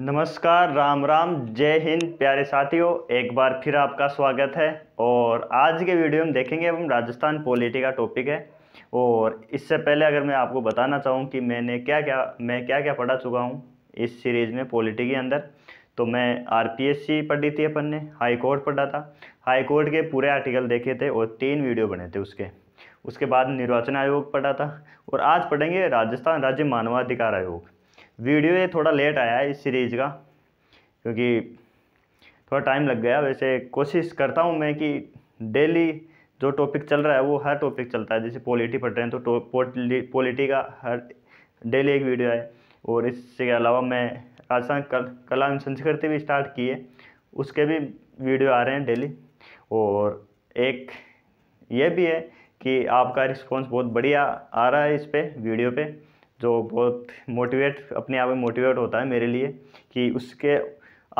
नमस्कार राम राम जय हिंद प्यारे साथियों एक बार फिर आपका स्वागत है और आज के वीडियो में देखेंगे हम राजस्थान पॉलिटी का टॉपिक है और इससे पहले अगर मैं आपको बताना चाहूँ कि मैंने क्या क्या मैं क्या क्या पढ़ा चुका हूँ इस सीरीज़ में पॉलिटी के अंदर तो मैं आरपीएससी पढ़ी थी अपन ने हाई कोर्ट पढ़ा था हाई कोर्ट के पूरे आर्टिकल देखे थे और तीन वीडियो बने थे उसके उसके बाद निर्वाचन आयोग पढ़ा था और आज पढ़ेंगे राजस्थान राज्य मानवाधिकार आयोग वीडियो ये थोड़ा लेट आया है इस सीरीज़ का क्योंकि थोड़ा टाइम लग गया वैसे कोशिश करता हूँ मैं कि डेली जो टॉपिक चल रहा है वो हर टॉपिक चलता है जैसे पॉलिटी पढ़ रहे हैं तो पॉलिटी का हर डेली एक वीडियो है और इसके अलावा मैं राजस्थान कल, कला एवं संस्कृति भी स्टार्ट की है उसके भी वीडियो आ रहे हैं डेली और एक ये भी है कि आपका रिस्पॉन्स बहुत बढ़िया आ रहा है इस पर वीडियो पे जो बहुत मोटिवेट अपने आप में मोटिवेट होता है मेरे लिए कि उसके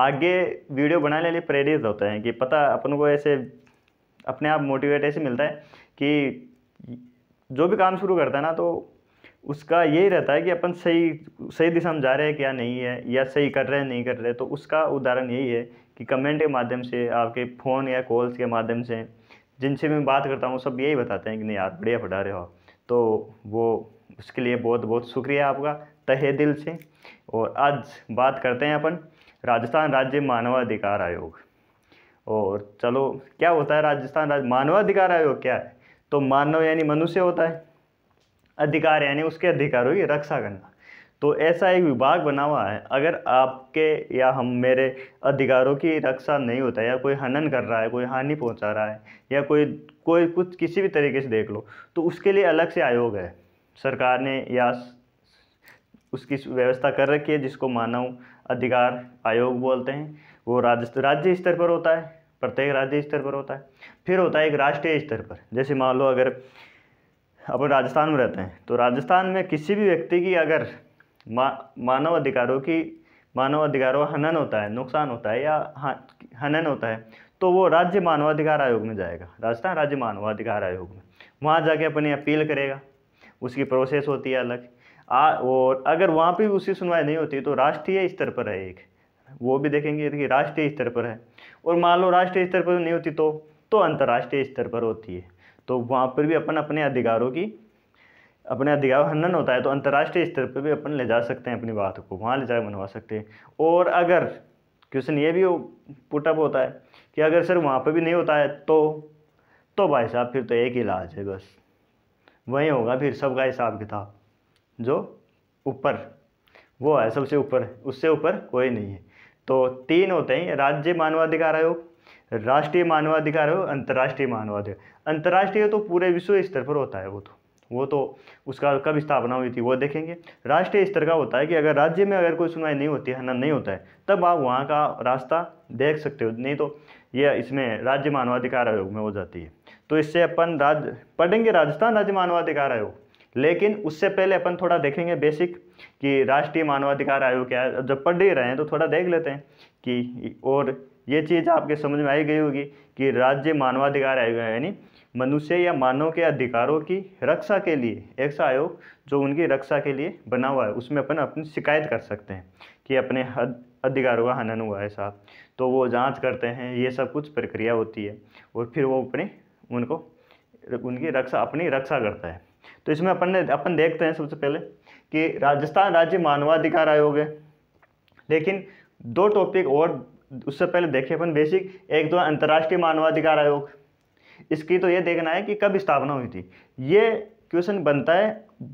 आगे वीडियो बनाने लिए प्रेरित होते हैं कि पता अपन को ऐसे अपने आप मोटिवेट ऐसे मिलता है कि जो भी काम शुरू करता है ना तो उसका यही रहता है कि अपन सही सही दिशा में जा रहे हैं क्या नहीं है या सही कर रहे हैं नहीं कर रहे तो उसका उदाहरण यही है कि कमेंट के माध्यम से आपके फ़ोन या कॉल्स के माध्यम से जिनसे मैं बात करता हूँ सब यही बताते हैं कि नहीं यार बढ़िया पढ़ा रहे हो तो वो उसके लिए बहुत बहुत शुक्रिया आपका तहे दिल से और आज बात करते हैं अपन राजस्थान राज्य मानवाधिकार आयोग और चलो क्या होता है राजस्थान राज्य मानवाधिकार आयोग क्या है तो मानव यानी मनुष्य होता है अधिकार यानी उसके अधिकारों की रक्षा करना तो ऐसा एक विभाग बना हुआ है अगर आपके या हम मेरे अधिकारों की रक्षा नहीं होता या कोई हनन कर रहा है कोई हानि पहुंचा रहा है या कोई कोई कुछ किसी भी तरीके से देख लो तो उसके लिए अलग से आयोग है सरकार ने या उसकी व्यवस्था कर रखी है जिसको मानव अधिकार आयोग बोलते हैं वो राज्य राज्य स्तर पर होता है प्रत्येक राज्य स्तर पर होता है फिर होता है एक राष्ट्रीय स्तर पर जैसे मान लो अगर अपन राजस्थान में रहते हैं तो राजस्थान में किसी भी व्यक्ति की अगर मा, मानव अधिकारों की मानव अधिकारों हनन होता है नुकसान होता है या हनन होता है तो वो राज्य मानवाधिकार आयोग में जाएगा राजस्थान राज्य मानवाधिकार आयोग में वहाँ जाके अपनी अपील करेगा उसकी प्रोसेस होती है अलग आ, और अगर वहाँ पे भी उसकी सुनवाई नहीं होती तो राष्ट्रीय स्तर पर है एक वो भी देखेंगे कि राष्ट्रीय स्तर पर है और मान लो राष्ट्रीय स्तर पर नहीं होती तो तो अंतर्राष्ट्रीय स्तर पर होती है तो वहाँ पर भी अपन अपने अधिकारों की अपने अधिकार हनन होता है तो अंतर्राष्ट्रीय स्तर पर भी अपन ले जा सकते हैं अपनी बात को वहाँ ले जा मनवा सकते हैं और अगर क्वेश्चन ये भी पुटअप होता है कि अगर सर वहाँ पर भी नहीं होता है तो तो भाई साहब फिर तो एक इलाज है बस वही होगा फिर सबका हिसाब किताब जो ऊपर वो है सबसे ऊपर उससे ऊपर कोई नहीं है तो तीन होते हैं राज्य मानवाधिकार आयोग राष्ट्रीय मानवाधिकार आयोग अंतर्राष्ट्रीय मानवाधिकार अंतर्राष्ट्रीय तो पूरे विश्व स्तर पर होता है वो तो वो तो उसका कब स्थापना हुई थी वो देखेंगे राष्ट्रीय स्तर का होता है कि अगर राज्य में अगर कोई सुनवाई नहीं होती है ना नहीं होता है तब आप वहाँ का रास्ता देख सकते हो नहीं तो ये इसमें राज्य मानवाधिकार आयोग में हो जाती है तो इससे अपन राज पढ़ेंगे राजस्थान राज्य मानवाधिकार आयोग लेकिन उससे पहले अपन थोड़ा देखेंगे बेसिक कि राष्ट्रीय मानवाधिकार आयोग क्या है जब पढ़ ही रहे हैं तो थोड़ा देख लेते हैं कि और ये चीज़ आपके समझ में आई गई होगी कि राज्य मानवाधिकार आयोग यानी मनुष्य या मानव के अधिकारों की रक्षा के लिए ऐसा आयोग जो उनकी रक्षा के लिए बना हुआ है उसमें अपन अपनी शिकायत कर सकते हैं कि अपने अधिकारों का हनन हुआ है साहब तो वो जांच करते हैं ये सब कुछ प्रक्रिया होती है और फिर वो अपने उनको उनकी रक्षा अपनी रक्षा करता है तो इसमें अपन ने अपन देखते हैं सबसे पहले कि राजस्थान राज्य मानवाधिकार आयोग है लेकिन दो टॉपिक और उससे पहले देखें अपन बेसिक एक दो तो अंतर्राष्ट्रीय मानवाधिकार आयोग इसकी तो ये देखना है कि कब स्थापना हुई थी ये क्वेश्चन बनता है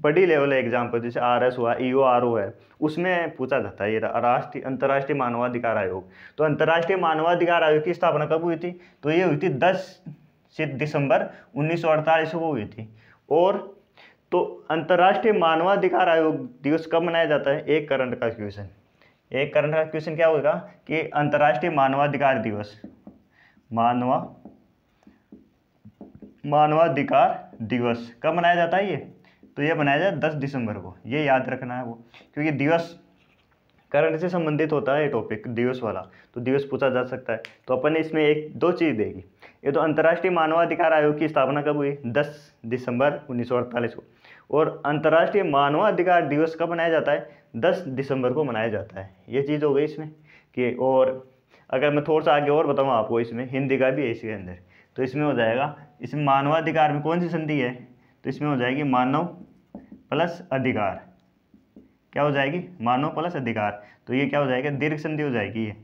बड़ी लेवल एग्जाम पर जैसे आर एस हुआ ई ओ आर ओ है उसमें पूछा जाता है ये राष्ट्रीय अंतर्राष्ट्रीय मानवाधिकार आयोग तो अंतर्राष्ट्रीय मानवाधिकार आयोग की स्थापना कब हुई थी तो ये हुई थी दस से दिसंबर उन्नीस को हुई थी और तो अंतर्राष्ट्रीय मानवाधिकार आयोग दिवस कब मनाया जाता है एक करंट का क्वेश्चन एक करंट का क्वेश्चन क्या होगा कि अंतर्राष्ट्रीय मानवाधिकार दिवस मानवा मानवाधिकार दिवस कब मनाया जाता है ये तो ये मनाया जाए दस दिसंबर को ये याद रखना है वो क्योंकि दिवस करंट से संबंधित होता है ये टॉपिक दिवस वाला तो दिवस पूछा जा सकता है तो अपन इसमें एक दो चीज़ देगी ये तो अंतर्राष्ट्रीय मानवाधिकार आयोग की स्थापना कब हुई 10 दिसंबर उन्नीस को और अंतर्राष्ट्रीय मानवाधिकार दिवस कब मनाया जाता है 10 दिसंबर को मनाया जाता है ये चीज़ हो गई इसमें कि और अगर मैं थोड़ा सा आगे और बताऊँ आपको इसमें हिंदी का भी इसके अंदर तो इसमें हो जाएगा इसमें मानवाधिकार में कौन सी संधि है तो इसमें हो जाएगी मानव प्लस अधिकार क्या हो जाएगी मानव प्लस अधिकार तो ये क्या हो जाएगा दीर्घ संधि हो जाएगी ये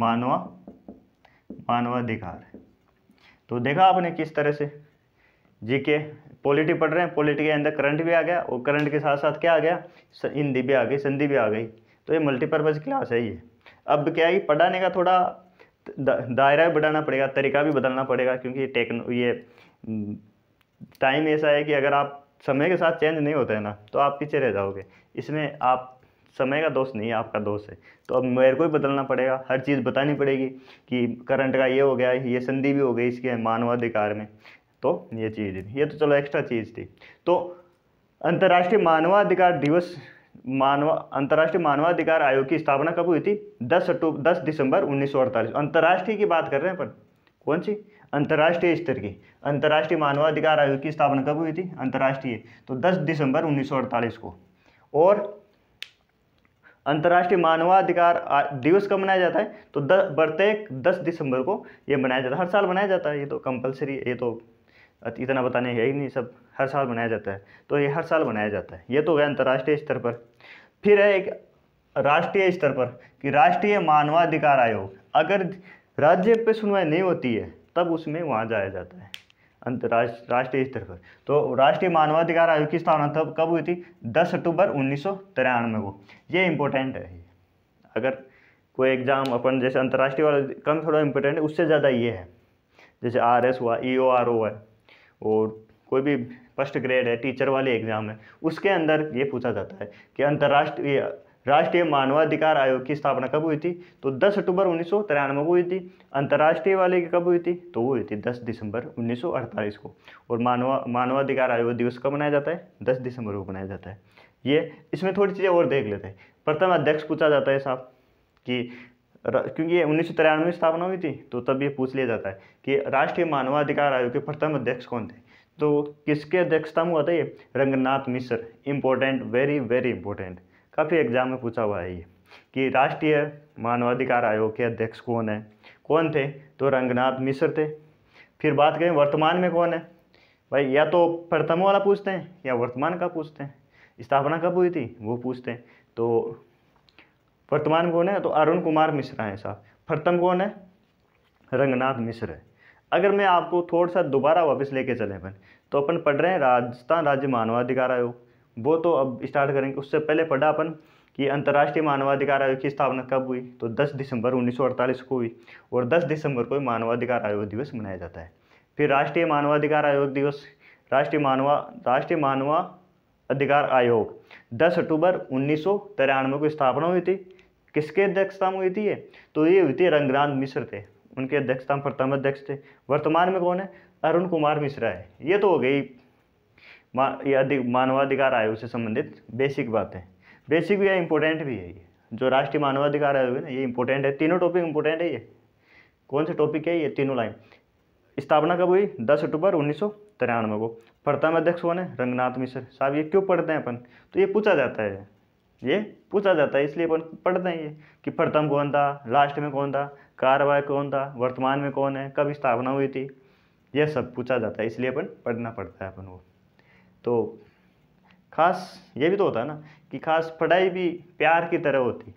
मानवा मानवाधिकार तो देखा आपने किस तरह से जी के पॉलिटी पढ़ रहे हैं पॉलिटी के अंदर करंट भी आ गया और करंट के साथ साथ क्या आ गया हिंदी भी आ गई संधि भी आ गई तो ये मल्टीपर्पज़ क्लास है ये अब क्या है पढ़ाने का थोड़ा दायरा भी बढ़ाना पड़ेगा तरीका भी बदलना पड़ेगा क्योंकि टेक्नो ये टाइम ऐसा है कि अगर आप समय के साथ चेंज नहीं होते हैं ना तो आप पीछे रह जाओगे इसमें आप समय का दोष नहीं है आपका दोष है तो अब मेरे को ही बदलना पड़ेगा हर चीज़ बतानी पड़ेगी कि करंट का ये हो गया ये संधि भी हो गई इसके मानवाधिकार में तो ये चीज़ ये तो चलो एक्स्ट्रा चीज़ थी तो अंतर्राष्ट्रीय मानवाधिकार दिवस मानवा अंतर्राष्ट्रीय मानवाधिकार आयोग की स्थापना कब हुई थी दस अक्टूबर दस दिसंबर उन्नीस अंतर्राष्ट्रीय की बात कर रहे हैं पर कौन सी अंतर्राष्ट्रीय स्तर की अंतर्राष्ट्रीय मानवाधिकार आयोग की स्थापना कब हुई थी अंतर्राष्ट्रीय तो 10 दिसंबर 1948 को और अंतर्राष्ट्रीय मानवाधिकार दिवस कब मनाया जाता है तो द प्रत्येक दस दिसंबर को ये मनाया जाता है हर साल मनाया जाता है ये तो कंपलसरी ये तो इतना बताने है ही नहीं सब हर साल मनाया जाता है तो ये हर साल मनाया जाता है ये तो गया अंतर्राष्ट्रीय स्तर पर फिर है एक राष्ट्रीय स्तर पर कि राष्ट्रीय मानवाधिकार आयोग अगर राज्य पर सुनवाई नहीं होती है तब उसमें वहाँ जाया जाता है अंतर्राष्ट्रीय राष्ट्रीय स्तर पर तो राष्ट्रीय मानवाधिकार आयोग की स्थापना कब हुई थी दस अक्टूबर उन्नीस को ये इम्पोर्टेंट है अगर कोई एग्ज़ाम अपन जैसे अंतर्राष्ट्रीय वाला कम थोड़ा इम्पोर्टेंट है उससे ज़्यादा ये है जैसे आर एस हुआ ई ओ आर ओ है और कोई भी फर्स्ट ग्रेड है टीचर वाले एग्ज़ाम है उसके अंदर ये पूछा जाता है कि अंतर्राष्ट्रीय राष्ट्रीय मानवाधिकार आयोग की स्थापना कब हुई थी तो 10 अक्टूबर उन्नीस को हुई थी अंतर्राष्ट्रीय वाले की कब हुई थी तो वो हुई थी 10 दिसंबर 1948 को और मानवा मानवाधिकार आयोग दिवस कब मनाया जाता है 10 दिसंबर को मनाया जाता है ये इसमें थोड़ी चीज़ें और देख लेते हैं प्रथम अध्यक्ष पूछा जाता है साहब कि क्योंकि ये उन्नीस में स्थापना हुई थी तो तब ये पूछ लिया जाता है कि राष्ट्रीय मानवाधिकार आयोग के प्रथम अध्यक्ष कौन थे तो किसके अध्यक्षता में हुआ था ये Ranganath Mishra important very very important काफ़ी एग्जाम में पूछा हुआ है ये कि राष्ट्रीय मानवाधिकार आयोग के अध्यक्ष कौन है कौन थे तो रंगनाथ मिश्र थे फिर बात करें वर्तमान में कौन है भाई या तो प्रथम वाला पूछते हैं या वर्तमान का पूछते हैं स्थापना कब हुई थी वो पूछते हैं तो वर्तमान कौन है तो अरुण कुमार मिश्रा है साहब प्रथम कौन है रंगनाथ मिश्र है अगर मैं आपको थोड़ा सा दोबारा वापस लेके चले अपन तो अपन पढ़ रहे हैं राजस्थान राज्य मानवाधिकार आयोग वो तो अब स्टार्ट करेंगे उससे पहले पढ़ा अपन कि अंतर्राष्ट्रीय मानवाधिकार आयोग की स्थापना कब हुई तो 10 दिसंबर 1948 को हुई और 10 दिसंबर को मानवाधिकार आयोग दिवस मनाया जाता है फिर राष्ट्रीय मानवाधिकार आयोग दिवस राष्ट्रीय मानवा राष्ट्रीय मानवा अधिकार आयोग 10 अक्टूबर उन्नीस को स्थापना हुई थी किसके अध्यक्षता में हुई थी ये तो ये हुई थी रंगराज मिश्र थे उनके अध्यक्षता में प्रथम अध्यक्ष थे वर्तमान में कौन है अरुण कुमार मिश्रा है ये तो हो गई मा, या मानवाधिकार आयोग से संबंधित बेसिक बातें बेसिक भी है इंपॉर्टेंट भी है ये जो राष्ट्रीय मानवाधिकार आयोग है ना ये इंपॉर्टेंट है तीनों टॉपिक इंपॉर्टेंट है ये कौन से टॉपिक है ये तीनों लाइन स्थापना कब हुई दस अक्टूबर उन्नीस सौ तिरानवे को प्रथम अध्यक्ष कौन है रंगनाथ मिश्र साहब ये क्यों पढ़ते हैं अपन तो ये पूछा जाता है ये पूछा जाता है इसलिए अपन पढ़ते हैं ये कि प्रथम कौन था लास्ट में कौन था कार्रवाई कौन था वर्तमान में कौन है कब स्थापना हुई थी यह सब पूछा जाता है इसलिए अपन पढ़ना पड़ता है अपन को तो खास ये भी तो होता है ना कि खास पढ़ाई भी प्यार की तरह होती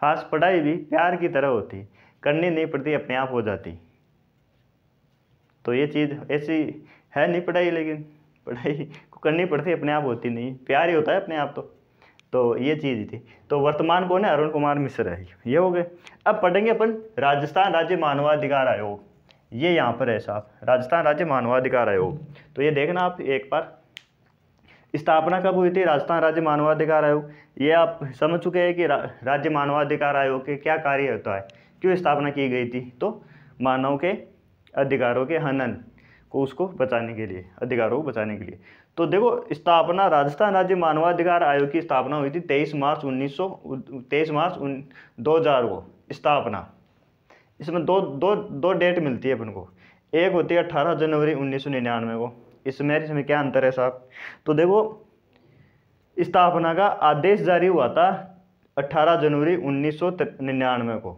खास पढ़ाई भी प्यार की तरह होती करनी नहीं पड़ती अपने आप हो जाती तो ये चीज़ ऐसी है नहीं पढ़ाई लेकिन पढ़ाई को करनी पड़ती अपने आप होती नहीं प्यार ही होता है अपने आप तो तो ये चीज़ थी तो वर्तमान कौन है अरुण कुमार मिश्र है ये हो गए अब पढ़ेंगे अपन राजस्थान राज्य मानवाधिकार आयोग ये यहाँ पर है साहब राजस्थान राज्य मानवाधिकार आयोग तो ये देखना आप एक बार स्थापना कब हुई थी राजस्थान राज्य मानवाधिकार आयोग ये आप समझ चुके हैं कि रा, राज्य मानवाधिकार आयोग के क्या कार्य होता है क्यों स्थापना की गई थी तो मानव के अधिकारों के हनन को उसको बचाने के लिए अधिकारों को बचाने के लिए तो देखो स्थापना राजस्थान राज्य मानवाधिकार आयोग की स्थापना हुई थी तेईस मार्च उन्नीस सौ तेईस मार्च उन दो हज़ार को स्थापना इसमें दो दो दो डेट मिलती है अपन को एक होती है अट्ठारह जनवरी उन्नीस सौ निन्यानवे को इस मैरिज में क्या अंतर है साहब तो देखो स्थापना का आदेश जारी हुआ था 18 जनवरी 1999 को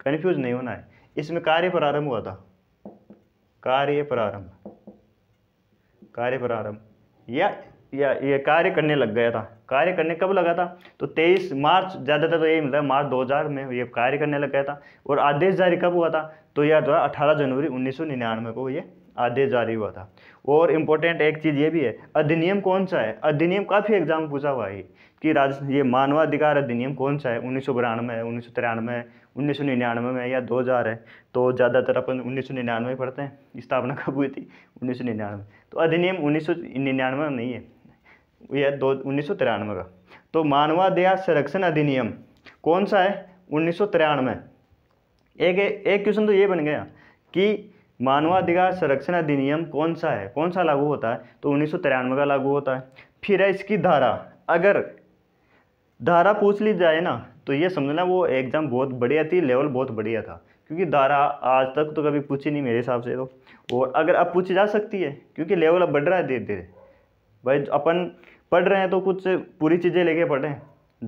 कन्फ्यूज नहीं होना है इसमें कार्य प्रारंभ हुआ था कार्य प्रारंभ कार्य प्रारंभ या या ये कार्य करने लग गया था कार्य करने कब लगा था तो 23 मार्च ज़्यादातर तो यही मिलता है मार्च 2000 में ये कार्य करने लग गया था और आदेश जारी कब हुआ था तो यह द्वारा 18 जनवरी 1999 को ये आदेश जारी हुआ था और इम्पोर्टेंट एक चीज़ ये भी है अधिनियम कौन सा है अधिनियम काफ़ी एग्जाम पूछा हुआ है कि राज ये मानवाधिकार अधिनियम कौन सा है उन्नीस सौ बिरानवे है उन्नीस सौ तिरानवे है उन्नीस सौ निन्यानवे में या दो हज़ार है तो ज़्यादातर अपन उन्नीस सौ निन्यानवे पढ़ते हैं स्थापना कब हुई थी उन्नीस सौ निन्यानवे तो अधिनियम उन्नीस सौ निन्यानवे में नहीं है यह दो उन्नीस सौ तिरानवे का तो मानवाधिकार संरक्षण अधिनियम कौन सा है उन्नीस सौ तिरानवे एक एक क्वेश्चन तो ये बन गया कि मानवाधिकार संरक्षण अधिनियम कौन सा है कौन सा लागू होता है तो उन्नीस का लागू होता है फिर है इसकी धारा अगर धारा पूछ ली जाए ना तो ये समझना वो एग्ज़ाम बहुत बढ़िया थी लेवल बहुत बढ़िया था क्योंकि धारा आज तक तो कभी पूछी नहीं मेरे हिसाब से तो और अगर अब पूछी जा सकती है क्योंकि लेवल अब बढ़ रहा है धीरे धीरे भाई अपन पढ़ रहे हैं तो कुछ पूरी चीज़ें लेके पढ़ें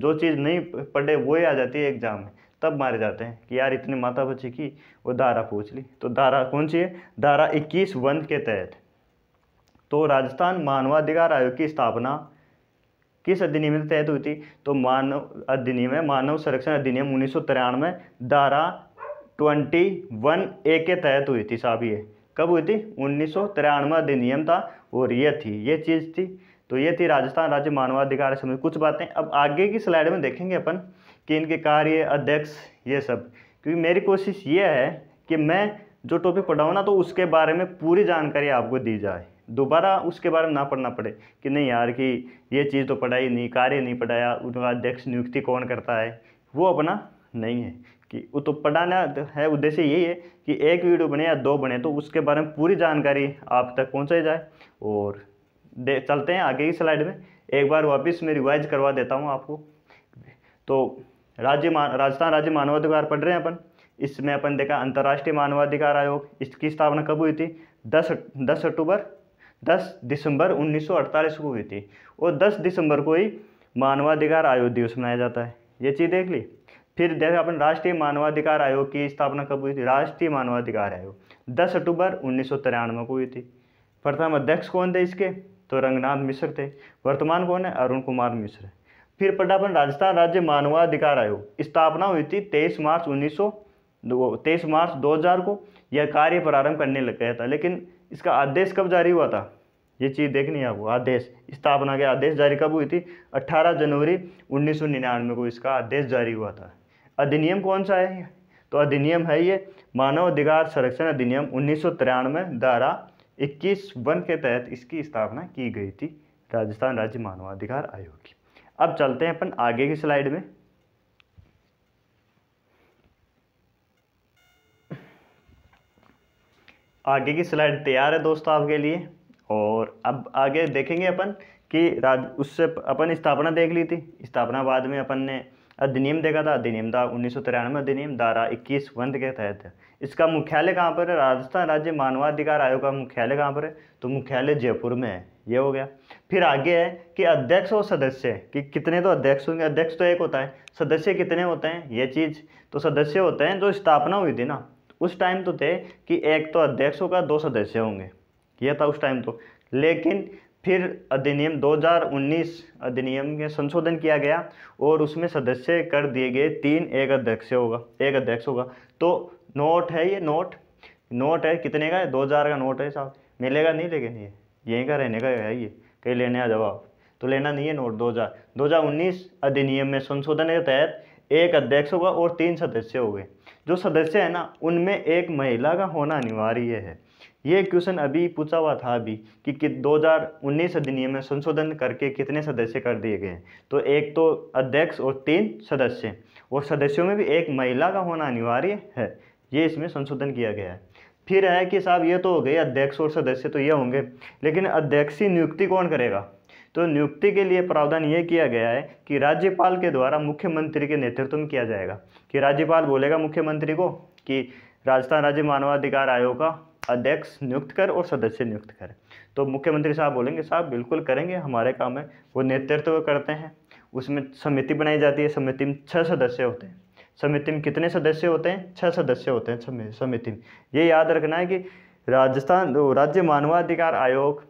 जो चीज़ नहीं पढ़े वो ही आ जाती है एग्ज़ाम में तब मारे जाते हैं कि यार इतनी माता बच्चे की वो धारा पूछ ली तो धारा कौन सी है धारा इक्कीस वन के तहत तो राजस्थान मानवाधिकार आयोग की स्थापना किस अधिनियम के तहत हुई थी तो मानव अधिनियम है मानव संरक्षण अधिनियम उन्नीस धारा ट्वेंटी वन ए के तहत हुई थी साहब ये कब हुई थी उन्नीस अधिनियम था और ये थी ये चीज़ थी तो ये थी राजस्थान राज्य मानवाधिकार समिति कुछ बातें अब आगे की स्लाइड में देखेंगे अपन कि इनके कार्य अध्यक्ष ये सब क्योंकि मेरी कोशिश ये है कि मैं जो टॉपिक पढ़ाऊँ ना तो उसके बारे में पूरी जानकारी आपको दी जाए दोबारा उसके बारे में ना पढ़ना पड़े कि नहीं यार कि ये चीज़ तो पढ़ाई नहीं कार्य नहीं पढ़ाया उनका अध्यक्ष नियुक्ति कौन करता है वो अपना नहीं है कि वो तो पढ़ाना है उद्देश्य यही है कि एक वीडियो बने या दो बने तो उसके बारे में पूरी जानकारी आप तक पहुँचाई जाए और दे चलते हैं आगे की स्लाइड में एक बार वापस मैं रिवाइज करवा देता हूँ आपको तो राज्य राजस्थान राज्य मानवाधिकार पढ़ रहे हैं अपन इसमें अपन देखा अंतर्राष्ट्रीय मानवाधिकार आयोग इसकी स्थापना कब हुई थी दस दस अक्टूबर दस दिसंबर 1948 को हुई थी और दस दिसंबर को ही मानवाधिकार आयोग दिवस मनाया जाता है ये चीज़ देख ली फिर देखा अपन राष्ट्रीय मानवाधिकार आयोग की स्थापना कब हुई थी राष्ट्रीय मानवाधिकार आयोग दस अक्टूबर उन्नीस को हुई थी प्रथम अध्यक्ष कौन थे इसके तो रंगनाथ मिश्र थे वर्तमान कौन है अरुण कुमार मिश्र फिर पटापन राजस्थान राज्य मानवाधिकार आयोग स्थापना हुई थी तेईस मार्च उन्नीस सौ तेईस मार्च 2000 को यह कार्य प्रारंभ करने लग गया था लेकिन इसका आदेश कब जारी हुआ था ये चीज़ देखनी है आपको आदेश स्थापना के आदेश जारी कब हुई थी 18 जनवरी उन्नीस को इसका आदेश जारी हुआ था अधिनियम कौन सा है तो अधिनियम है ये मानव अधिकार संरक्षण अधिनियम उन्नीस धारा इक्कीस वन के तहत इसकी स्थापना की गई थी राजस्थान राज्य मानवाधिकार आयोग की अब चलते हैं अपन आगे की स्लाइड में आगे की स्लाइड तैयार है दोस्तों आपके लिए और अब आगे देखेंगे अपन कि राज उससे अपन स्थापना देख ली थी स्थापना बाद में अपन ने अधिनियम देखा था अधिनियम था उन्नीस सौ तिरानवे अधिनियम धारा इक्कीस वंद के तहत इसका मुख्यालय कहाँ पर है राजस्थान राज्य मानवाधिकार आयोग का मुख्यालय कहाँ पर है तो मुख्यालय जयपुर में है ये हो गया फिर आगे है कि अध्यक्ष और सदस्य कि कितने तो अध्यक्ष होंगे अध्यक्ष तो एक होता है सदस्य कितने होते हैं ये चीज़ तो सदस्य होते हैं जो स्थापना हुई थी ना उस टाइम तो थे कि एक तो अध्यक्ष होगा दो सदस्य होंगे ये था उस टाइम तो लेकिन फिर अधिनियम 2019 अधिनियम के संशोधन किया गया और उसमें सदस्य कर दिए गए तीन एक अध्यक्ष होगा एक अध्यक्ष होगा तो नोट है ये नोट नोट है कितने का है दो हज़ार का नोट है साहब मिलेगा नहीं लेकिन ये यहीं का रहने का है ये कहीं लेने आ जाओ तो लेना नहीं है नोट दो हज़ार दो हज़ार उन्नीस अधिनियम में संशोधन के तहत एक अध्यक्ष होगा और तीन सदस्य हो गए जो सदस्य है ना उनमें एक महिला का होना अनिवार्य है ये क्वेश्चन अभी पूछा हुआ था अभी कि, कि 2019 अधिनियम में संशोधन करके कितने सदस्य कर दिए गए तो एक तो अध्यक्ष और तीन सदस्य और सदस्यों में भी एक महिला का होना अनिवार्य है ये इसमें संशोधन किया गया है फिर है कि साहब ये तो हो गए अध्यक्ष और सदस्य तो ये होंगे लेकिन अध्यक्ष की नियुक्ति कौन करेगा तो नियुक्ति के लिए प्रावधान ये किया गया है कि राज्यपाल के द्वारा मुख्यमंत्री के नेतृत्व में किया जाएगा कि राज्यपाल बोलेगा मुख्यमंत्री को कि राजस्थान राज्य मानवाधिकार आयोग का अध्यक्ष नियुक्त कर और सदस्य नियुक्त कर तो मुख्यमंत्री साहब बोलेंगे साहब बिल्कुल करेंगे हमारे काम है वो नेतृत्व करते हैं उसमें समिति बनाई जाती है समिति में छः सदस्य होते हैं समिति में कितने सदस्य होते हैं छः सदस्य होते हैं समिति में ये याद रखना है कि राजस्थान राज्य मानवाधिकार आयोग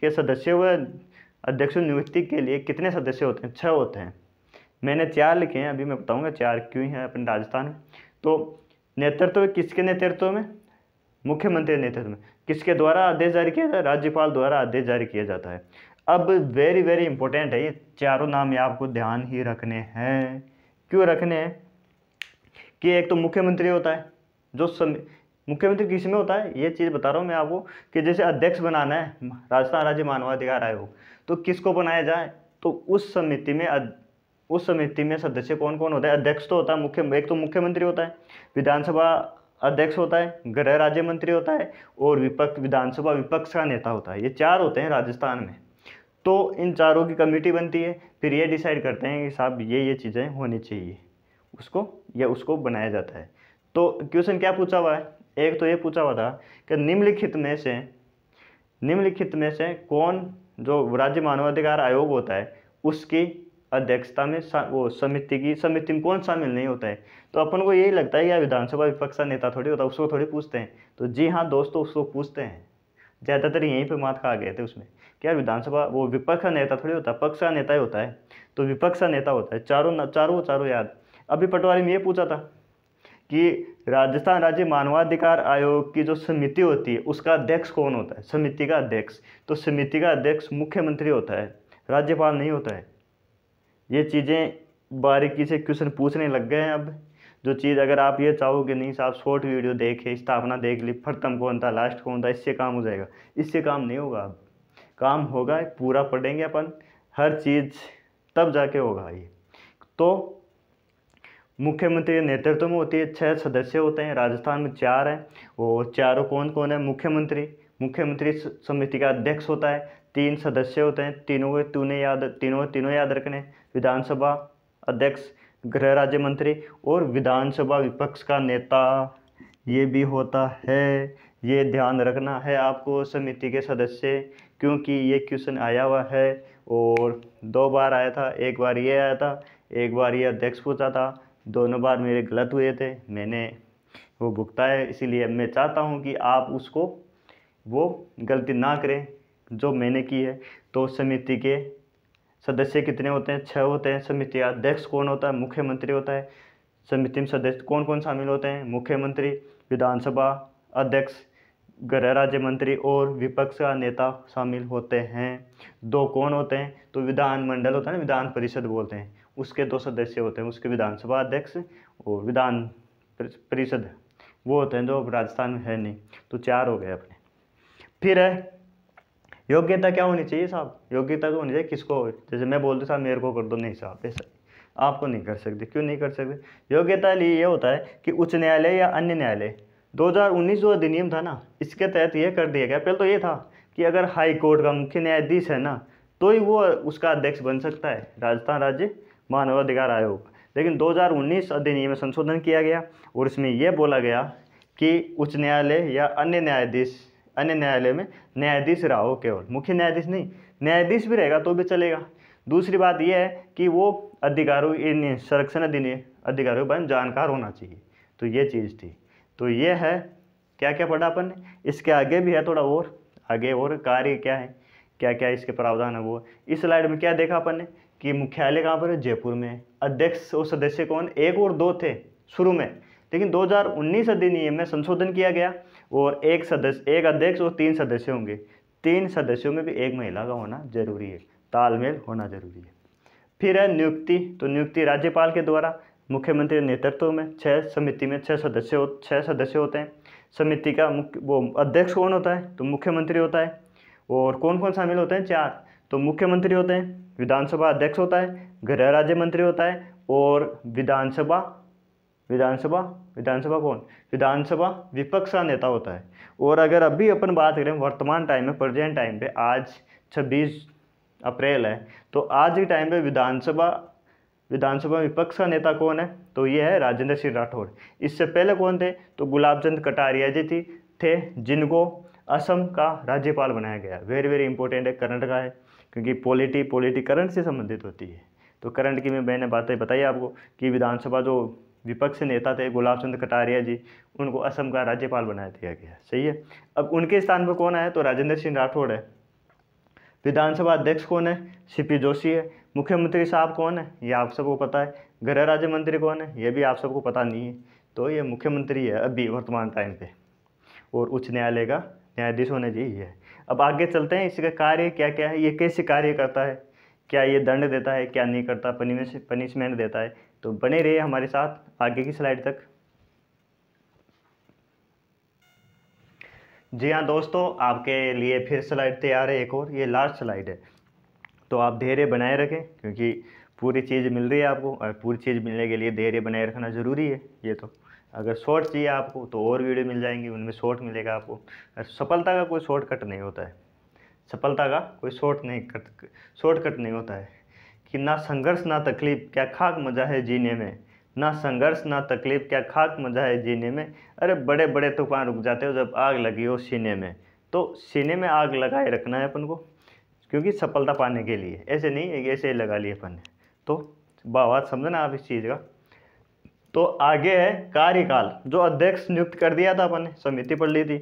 के सदस्य व अध्यक्ष नियुक्ति के लिए कितने सदस्य होते हैं छः होते हैं मैंने चार लिखे हैं अभी मैं बताऊंगा चार क्यों हैं अपने राजस्थान में तो नेतृत्व किसके नेतृत्व में मुख्यमंत्री नेतृत्व में किसके द्वारा आदेश जारी किया जाता है राज्यपाल द्वारा आदेश जारी किया जाता है अब वेरी वेरी इंपॉर्टेंट है ये चारों नाम ये आपको ध्यान ही रखने हैं क्यों रखने हैं कि एक तो मुख्यमंत्री होता है जो सम मुख्यमंत्री किस में होता है ये चीज़ बता रहा हूँ मैं आपको कि जैसे अध्यक्ष बनाना है राजस्थान राज्य मानवाधिकार आयोग तो किसको बनाया जाए तो उस समिति में अद... उस समिति में सदस्य कौन कौन होता है अध्यक्ष तो होता है मुख्य एक तो मुख्यमंत्री होता है विधानसभा अध्यक्ष होता है गृह राज्य मंत्री होता है और विपक्ष विधानसभा विपक्ष का नेता होता है ये चार होते हैं राजस्थान में तो इन चारों की कमेटी बनती है फिर ये डिसाइड करते हैं कि साहब ये ये चीज़ें होनी चाहिए उसको या उसको बनाया जाता है तो क्वेश्चन क्या पूछा हुआ है एक तो ये पूछा हुआ था कि निम्नलिखित में से निम्नलिखित में से कौन जो राज्य मानवाधिकार आयोग होता है उसकी अध्यक्षता में वो समिति की समिति में कौन शामिल नहीं होता है तो अपन को यही लगता है कि विधानसभा विपक्ष का नेता थोड़ी होता है उसको थोड़ी पूछते हैं तो जी हाँ दोस्तों उसको पूछते हैं ज़्यादातर यहीं पर मात खा गए थे उसमें क्या विधानसभा वो विपक्ष का नेता थोड़ी होता है पक्ष का नेता ही होता है तो विपक्ष का नेता होता है चारों चारों चारों याद अभी पटवारी में ये पूछा था कि राजस्थान राज्य मानवाधिकार आयोग की जो समिति होती है उसका अध्यक्ष कौन होता है समिति का अध्यक्ष तो समिति का अध्यक्ष मुख्यमंत्री होता है राज्यपाल नहीं होता है ये चीज़ें बारीकी से क्वेश्चन पूछने लग गए हैं अब जो चीज़ अगर आप ये चाहो कि नहीं साहब शॉर्ट वीडियो देखे स्थापना देख ली फटम कौन था लास्ट कौन था इससे काम हो जाएगा इससे काम नहीं होगा अब काम होगा पूरा पढ़ेंगे अपन हर चीज़ तब जाके होगा ये तो मुख्यमंत्री के नेतृत्व में होती है छः सदस्य होते हैं राजस्थान में चार हैं और चारों कौन कौन है मुख्यमंत्री मुख्यमंत्री समिति का अध्यक्ष होता है तीन सदस्य होते हैं तीनों के तूने याद तीनों तीनों याद रखने विधानसभा अध्यक्ष गृह राज्य मंत्री और विधानसभा विपक्ष का नेता ये भी होता है ये ध्यान रखना है आपको समिति के सदस्य क्योंकि ये क्वेश्चन आया हुआ है और दो बार आया था एक बार ये आया था एक बार ये अध्यक्ष पूछा था दोनों बार मेरे गलत हुए थे मैंने वो भुगता है इसीलिए मैं चाहता हूँ कि आप उसको वो गलती ना करें जो मैंने की है तो समिति के सदस्य कितने होते हैं छः होते हैं समिति अध्यक्ष कौन होता है मुख्यमंत्री होता है समिति में सदस्य कौन कौन शामिल होते हैं मुख्यमंत्री विधानसभा अध्यक्ष गृह राज्य मंत्री और विपक्ष का नेता शामिल होते हैं दो कौन होते हैं तो विधानमंडल होता है ना विधान परिषद बोलते हैं उसके दो सदस्य होते हैं उसके विधानसभा अध्यक्ष और विधान परिषद वो होते हैं जो राजस्थान में है नहीं तो चार हो गए अपने फिर है योग्यता क्या होनी चाहिए साहब योग्यता तो होनी चाहिए किसको जैसे मैं बोलते साहब मेरे को कर दो नहीं साहब ऐसा आपको नहीं कर सकते क्यों नहीं कर सकते योग्यता लिए ये होता है कि उच्च न्यायालय या अन्य न्यायालय 2019 जो अधिनियम था ना इसके तहत यह कर दिया गया पहले तो ये था कि अगर हाई कोर्ट का मुख्य न्यायाधीश है ना तो ही वो उसका अध्यक्ष बन सकता है राजस्थान राज्य मानवाधिकार आयोग लेकिन 2019 अधिनियम में संशोधन किया गया और इसमें यह बोला गया कि उच्च न्यायालय या अन्य न्यायाधीश अन्य न्यायालय में न्यायाधीश रहा हो केवल मुख्य न्यायाधीश नहीं न्यायाधीश भी रहेगा तो भी चलेगा दूसरी बात यह है कि वो अधिकारों इन संरक्षण अधिनियम अधिकारों के बारे में जानकार होना चाहिए तो ये चीज़ थी तो ये है क्या क्या पढ़ा अपन ने इसके आगे भी है थोड़ा और आगे और कार्य क्या है क्या क्या इसके प्रावधान है वो इस स्लाइड में क्या देखा अपन ने कि मुख्यालय कहाँ पर है जयपुर में अध्यक्ष और सदस्य कौन एक और दो थे शुरू में लेकिन 2019 अधिनियम में संशोधन किया गया और एक सदस्य एक अध्यक्ष और तीन सदस्य होंगे तीन सदस्यों में भी एक महिला का होना जरूरी है तालमेल होना जरूरी है फिर है नियुक्ति तो नियुक्ति राज्यपाल के द्वारा मुख्यमंत्री के नेतृत्व में छः समिति में छः सदस्य हो छः सदस्य होते हैं समिति का मुख्य वो अध्यक्ष कौन होता है तो मुख्यमंत्री होता है और कौन कौन शामिल होते हैं चार तो मुख्यमंत्री होते हैं विधानसभा अध्यक्ष होता है गृह राज्य मंत्री होता है और विधानसभा विधानसभा विधानसभा कौन विधानसभा विपक्ष का नेता होता है और अगर अभी अपन बात करें वर्तमान टाइम में प्रजेंट टाइम पे आज 26 अप्रैल है तो आज के टाइम पे विधानसभा विधानसभा विपक्ष का नेता कौन है तो ये है राजेंद्र सिंह राठौड़ इससे पहले कौन थे तो गुलाब चंद कटारिया जी थी थे जिनको असम का राज्यपाल बनाया गया वेरी वेरी इंपॉर्टेंट है करंट का है क्योंकि पॉलिटी पॉलिटी करंट से संबंधित होती है तो करंट की मैं मैंने बातें बताई आपको कि विधानसभा जो विपक्ष नेता थे गुलाब चंद कटारिया जी उनको असम का राज्यपाल बना दिया गया सही है अब उनके स्थान पर कौन आया तो राजेंद्र सिंह राठौड़ है विधानसभा अध्यक्ष कौन है सी जोशी है मुख्यमंत्री साहब कौन है ये आप सबको पता है गृह राज्य मंत्री कौन है ये भी आप सबको पता नहीं है तो ये मुख्यमंत्री है अभी वर्तमान टाइम पे और उच्च न्यायालय का न्यायाधीश होने चाहिए अब आगे चलते हैं इसका कार्य क्या क्या है ये कैसे कार्य करता है क्या ये दंड देता है क्या नहीं करता पनिश पनिशमेंट देता है तो बने रहिए हमारे साथ आगे की स्लाइड तक जी हाँ दोस्तों आपके लिए फिर स्लाइड तैयार है एक और ये लास्ट स्लाइड है तो आप धैर्य बनाए रखें क्योंकि पूरी चीज़ मिल रही है आपको और पूरी चीज़ मिलने के लिए धैर्य बनाए रखना ज़रूरी है ये तो अगर शॉर्ट चाहिए आपको तो और वीडियो मिल जाएंगी उनमें शॉर्ट मिलेगा आपको सफलता का कोई शॉर्टकट नहीं होता है सफलता का कोई शॉर्ट नहीं कट शॉर्टकट नहीं होता है कि ना संघर्ष ना तकलीफ क्या खाक मजा है जीने में ना संघर्ष ना तकलीफ क्या खाक मजा है जीने में अरे बड़े बड़े तूफान रुक जाते हो जब आग लगी हो सीने में तो सीने में आग लगाए रखना है अपन को क्योंकि सफलता पाने के लिए ऐसे नहीं है ऐसे ही लगा लिए अपन ने तो बात समझना आप इस चीज़ का तो आगे है कार्यकाल जो अध्यक्ष नियुक्त कर दिया था अपन ने समिति पढ़ ली थी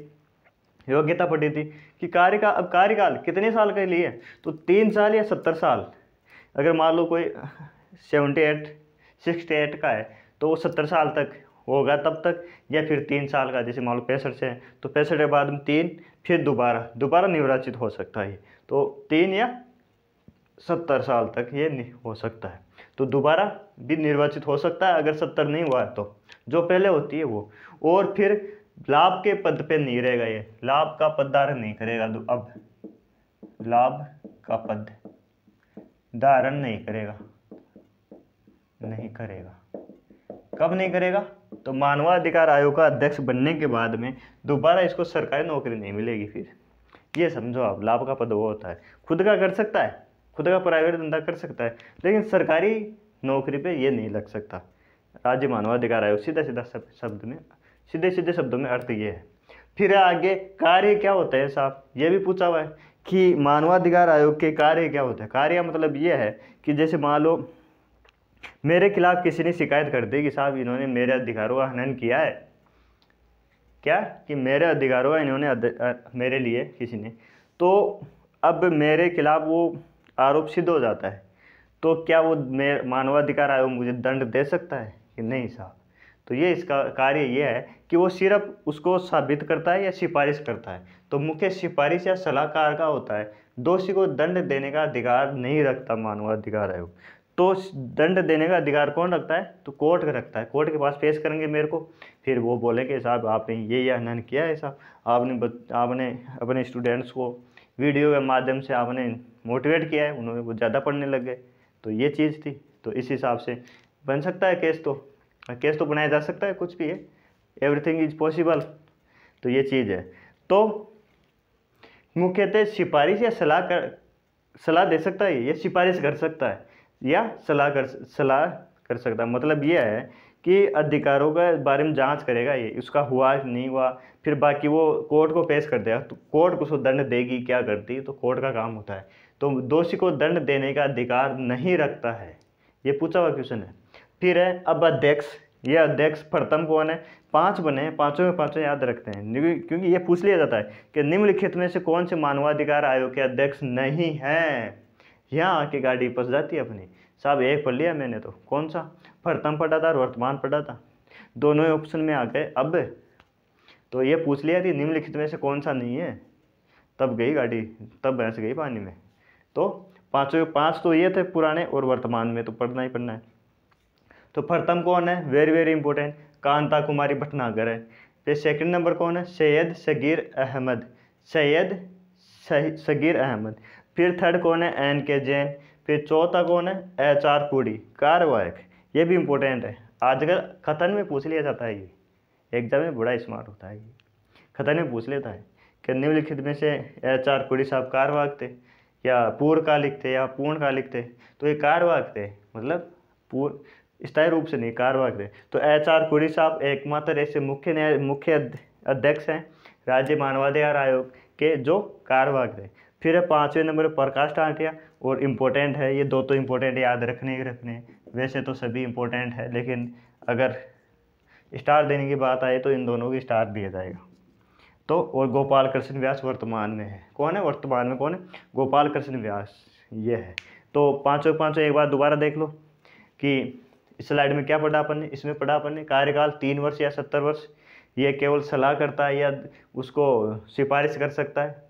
योग्यता पढ़ी थी कि कार्यकाल अब कार्यकाल कितने साल के लिए तो तीन साल या सत्तर साल अगर मान लो कोई सेवेंटी एट सिक्सटी एट का है तो वो सत्तर साल तक होगा तब तक या फिर तीन साल का जैसे मान लो पैंसठ से है तो पैंसठ के बाद में तीन फिर दोबारा दोबारा निर्वाचित हो सकता है तो तीन या सत्तर साल तक ये नहीं हो सकता है तो दोबारा भी निर्वाचित हो सकता है अगर सत्तर नहीं हुआ है तो जो पहले होती है वो और फिर लाभ के पद पे नहीं रहेगा ये लाभ का पद धारण नहीं करेगा तो अब लाभ का पद धारण नहीं करेगा नहीं करेगा कब नहीं करेगा तो मानवाधिकार आयोग का अध्यक्ष बनने के बाद में दोबारा इसको सरकारी नौकरी नहीं मिलेगी फिर ये समझो आप लाभ का पद वो होता है खुद का कर सकता है खुद का प्राइवेट धंधा कर सकता है लेकिन सरकारी नौकरी पे ये नहीं लग सकता राज्य मानवाधिकार आयोग सीधा सीधा शब्द में सीधे सीधे शब्दों में अर्थ ये है फिर आगे कार्य क्या होते हैं साहब ये भी पूछा हुआ है कि मानवाधिकार आयोग के कार्य क्या होते हैं कार्य मतलब ये है कि जैसे मान लो मेरे खिलाफ़ किसी ने शिकायत कर दी कि साहब इन्होंने मेरे अधिकारों का हनन किया है क्या कि मेरे अधिकारों का इन्होंने आ, मेरे लिए किसी ने तो अब मेरे खिलाफ़ वो आरोप सिद्ध हो जाता है तो क्या वो मे मानवाधिकार आयोग मुझे दंड दे सकता है कि नहीं साहब तो ये इसका कार्य ये है कि वो सिर्फ उसको साबित करता है या सिफारिश करता है तो मुख्य सिफारिश या सलाहकार का होता है दोषी को दंड देने का अधिकार नहीं रखता मानवाधिकार आयोग तो दंड देने का अधिकार कौन रखता है तो कोर्ट का रखता है कोर्ट के पास पेश करेंगे मेरे को फिर वो बोलेंगे साहब आपने ये या हनन किया है साहब आपने आपने अपने स्टूडेंट्स को वीडियो के माध्यम से आपने मोटिवेट किया है उन्होंने वो ज़्यादा पढ़ने लग गए तो ये चीज़ थी तो इस हिसाब से बन सकता है केस तो केस हाँ, तो बनाया जा सकता है कुछ भी है एवरीथिंग इज पॉसिबल तो ये चीज़ है तो मुख्यतः सिफारिश या सलाह कर सलाह दे सकता है या सिफारिश कर सकता है या सलाह कर सलाह कर सकता है मतलब यह है कि अधिकारों के बारे में जांच करेगा ये उसका हुआ नहीं हुआ फिर बाकी वो कोर्ट को पेश कर देगा तो कोर्ट उसको दंड देगी क्या करती तो कोर्ट का काम होता है तो दोषी को दंड देने का अधिकार नहीं रखता है ये पूछा हुआ क्वेश्चन है फिर है अब अध्यक्ष ये अध्यक्ष प्रथम कौन है पांच बने पांचों में पांचों याद रखते हैं क्योंकि ये पूछ लिया जाता है कि निम्नलिखित में से कौन से मानवाधिकार आयोग के अध्यक्ष नहीं हैं यहाँ आके गाड़ी फंस जाती है अपनी साहब एक पढ़ लिया मैंने तो कौन सा प्रथम पढ़ा था और वर्तमान पढ़ा था दोनों ही ऑप्शन में आ गए अब तो ये पूछ लिया कि निम्नलिखित में से कौन सा नहीं है तब गई गाड़ी तब भैंस गई पानी में तो पाँचों पाँच तो ये थे पुराने और वर्तमान में तो पढ़ना ही पढ़ना है तो प्रथम कौन है very very important Kanta Kumari Bhatnagar है फिर सेकंड नंबर कौन है सैयद शगीर अहमद सैयद शगीर अहमद फिर थर्ड कौन है एन के जैन फिर चौथा कौन है एच आर कार कारवाहक ये भी इंपॉर्टेंट है आजकल खतन में पूछ लिया जाता है ये एग्जाम में बड़ा स्मार्ट होता है ये खतन में पूछ लेता है कि निम्नलिखित में से एच आर पुड़ी साहब कारवाहक थे या पूर्व का लिखते या पूर्ण का लिखते तो ये कारवाहक थे मतलब पूर्व स्थायी रूप से नहीं कार्यवाह करें तो एच आर कुरी साहब एकमात्र ऐसे मुख्य न्याय मुख्य अध्यक्ष हैं राज्य मानवाधिकार आयोग के जो कार्यवाह करें फिर है पाँचवें नंबर पर प्रकाश टाटिया और इम्पोर्टेंट है ये दो तो इम्पोर्टेंट याद रखने ही रखने वैसे तो सभी इम्पोर्टेंट है लेकिन अगर स्टार देने की बात आए तो इन दोनों को स्टार दिया जाएगा तो और गोपाल कृष्ण व्यास वर्तमान में है कौन है वर्तमान में कौन है गोपाल कृष्ण व्यास ये है तो पाँचों पाँचों एक बार दोबारा देख लो कि इस स्लाइड में क्या पढ़ा अपन ने इसमें पढ़ा अपन ने कार्यकाल तीन वर्ष या सत्तर वर्ष यह केवल सलाह करता है या उसको सिफारिश कर सकता है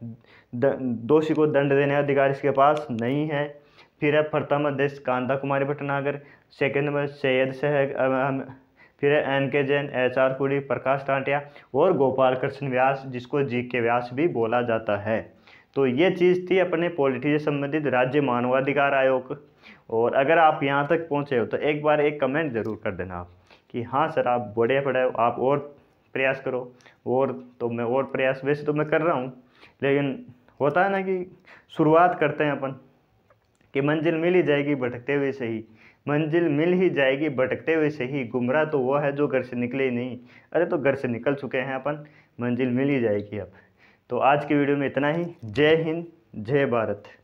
दोषी को दंड देने अधिकार इसके पास नहीं है फिर है प्रथम अध्यक्ष कांता कुमारी भटनागर सेकंड में सैयद शहर फिर है N K Jain H R Puri Prakash Tantia और गोपाल कृष्ण व्यास जिसको जी के व्यास भी बोला जाता है तो ये चीज़ थी अपने पॉलिटी से संबंधित राज्य मानवाधिकार आयोग और अगर आप यहाँ तक पहुँचे हो तो एक बार एक कमेंट ज़रूर कर देना आप कि हाँ सर आप बढ़िया पढ़े हो आप और प्रयास करो और तो मैं और प्रयास वैसे तो मैं कर रहा हूँ लेकिन होता है ना कि शुरुआत करते हैं अपन कि मंजिल मिल ही जाएगी भटकते हुए सही मंजिल मिल ही जाएगी भटकते हुए सही गुमराह तो वह है जो घर से निकले ही नहीं अरे तो घर से निकल चुके हैं अपन मंजिल मिल ही जाएगी अब तो आज की वीडियो में इतना ही जय हिंद जय भारत